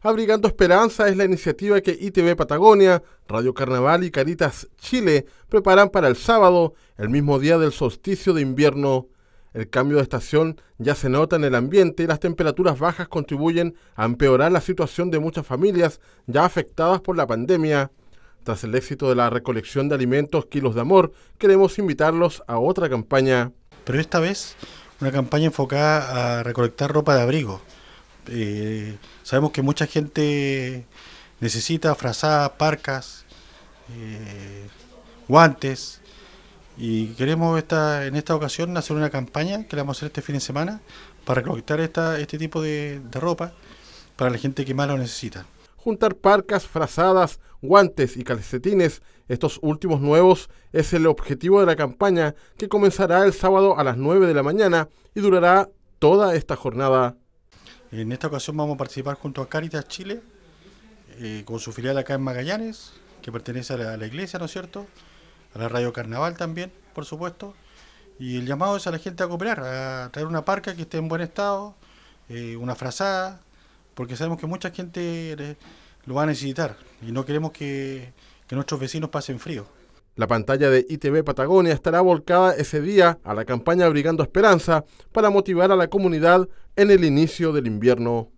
Abrigando Esperanza es la iniciativa que ITV Patagonia, Radio Carnaval y Caritas Chile preparan para el sábado, el mismo día del solsticio de invierno. El cambio de estación ya se nota en el ambiente y las temperaturas bajas contribuyen a empeorar la situación de muchas familias ya afectadas por la pandemia. Tras el éxito de la recolección de alimentos Kilos de Amor, queremos invitarlos a otra campaña. Pero esta vez, una campaña enfocada a recolectar ropa de abrigo eh, sabemos que mucha gente necesita frazadas, parcas, eh, guantes. Y queremos esta, en esta ocasión hacer una campaña que la vamos a hacer este fin de semana para recolectar esta, este tipo de, de ropa para la gente que más lo necesita. Juntar parcas, frazadas, guantes y calcetines, estos últimos nuevos, es el objetivo de la campaña que comenzará el sábado a las 9 de la mañana y durará toda esta jornada en esta ocasión vamos a participar junto a Caritas Chile, eh, con su filial acá en Magallanes, que pertenece a la, iglesia, ¿no es cierto? A la Radio Carnaval también, por supuesto. Y el llamado es a la gente a cooperar, a traer una parca que esté en buen estado, eh, una frazada, porque sabemos que mucha gente lo va a necesitar y no queremos que nuestros vecinos pasen frío. La pantalla de ITV Patagonia estará volcada ese día a la campaña Brigando Esperanza para motivar a la comunidad en el inicio del invierno